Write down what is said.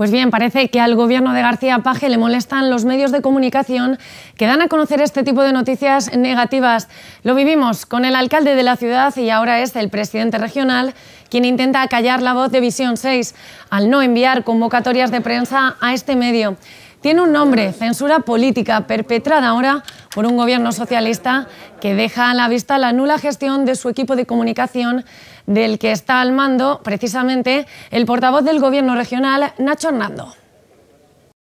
Pues bien, parece que al gobierno de García Page le molestan los medios de comunicación que dan a conocer este tipo de noticias negativas. Lo vivimos con el alcalde de la ciudad y ahora es el presidente regional quien intenta callar la voz de Visión 6 al no enviar convocatorias de prensa a este medio tiene un nombre, censura política, perpetrada ahora por un gobierno socialista que deja a la vista la nula gestión de su equipo de comunicación del que está al mando precisamente el portavoz del gobierno regional, Nacho Hernando.